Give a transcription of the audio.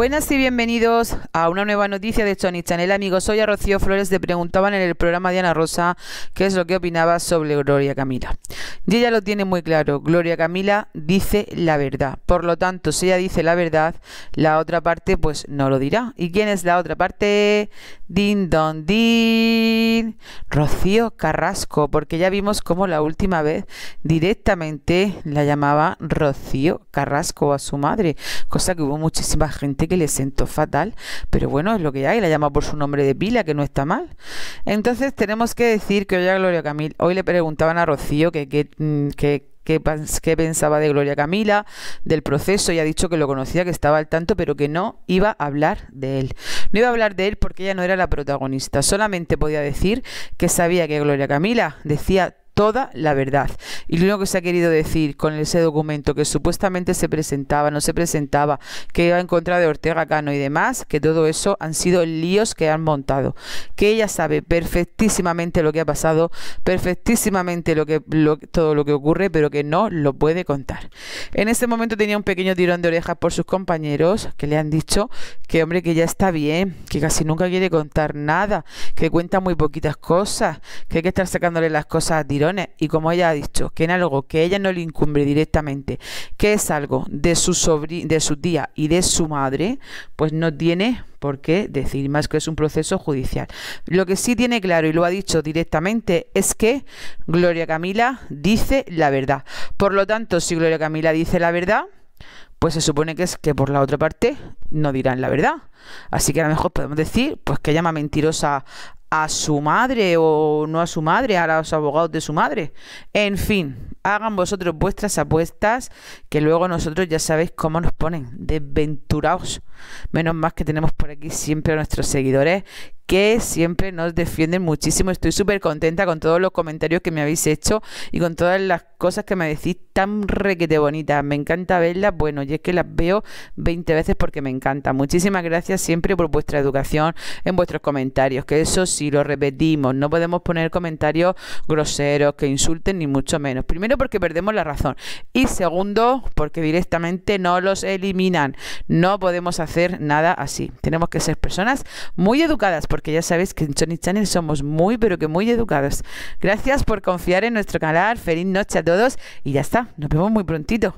Buenas y bienvenidos a una nueva noticia de Sony Chanel. Amigos, soy a Rocío Flores. Te preguntaban en el programa de Ana Rosa qué es lo que opinabas sobre Gloria Camila. Y ella lo tiene muy claro. Gloria Camila dice la verdad. Por lo tanto, si ella dice la verdad, la otra parte pues no lo dirá. ¿Y quién es la otra parte? Din don din. Rocío Carrasco, porque ya vimos cómo la última vez directamente la llamaba Rocío Carrasco a su madre, cosa que hubo muchísima gente que le sentó fatal, pero bueno, es lo que hay, la llama por su nombre de pila, que no está mal. Entonces tenemos que decir que hoy a Gloria Camila hoy le preguntaban a Rocío que qué Mm, que, pensaba de Gloria Camila, del proceso, y ha dicho que lo conocía, que estaba al tanto, pero que no iba a hablar de él. No iba a hablar de él porque ella no era la protagonista, solamente podía decir que sabía que Gloria Camila decía toda la verdad. Y lo único que se ha querido decir con ese documento que supuestamente se presentaba, no se presentaba, que iba en contra de Ortega Cano y demás, que todo eso han sido líos que han montado. Que ella sabe perfectísimamente lo que ha pasado, perfectísimamente lo que, todo lo que ocurre, pero que no lo puede contar. En este momento tenía un pequeño tirón de orejas por sus compañeros, que le han dicho que, hombre, que ya está bien, que casi nunca quiere contar nada, que cuenta muy poquitas cosas, que hay que estar sacándole las cosas a tirones. Y como ella ha dicho, que en algo que ella no le incumbe directamente, que es algo de su, de su tía y de su madre, pues no tiene decir más que es un proceso judicial. Lo que sí tiene claro, y lo ha dicho directamente, es que Gloria Camila dice la verdad. Por lo tanto, si Gloria Camila dice la verdad, pues se supone que es que por la otra parte no dirán la verdad. Así que a lo mejor podemos decir pues que llama mentirosa a su madre o no a su madre, a los abogados de su madre. En fin, hagan vosotros vuestras apuestas, que luego nosotros ya sabéis cómo nos ponen, desventurados. Menos más que tenemos por aquí siempre a nuestros seguidores que siempre nos defienden muchísimo. Estoy súper contenta con todos los comentarios que me habéis hecho y con todas las cosas que me decís tan requete bonitas. Me encanta verlas. Bueno, y es que las veo 20 veces porque me encanta. Muchísimas gracias siempre por vuestra educación en vuestros comentarios. Que eso sí lo repetimos. No podemos poner comentarios groseros, que insulten, ni mucho menos. Primero porque perdemos la razón. Y segundo, porque directamente no los eliminan. No podemos hacer nada así. Tenemos que ser personas muy educadas porque ya sabéis que en y Channel somos muy, pero que muy educados. Gracias por confiar en nuestro canal. Feliz noche a todos y ya está. Nos vemos muy prontito.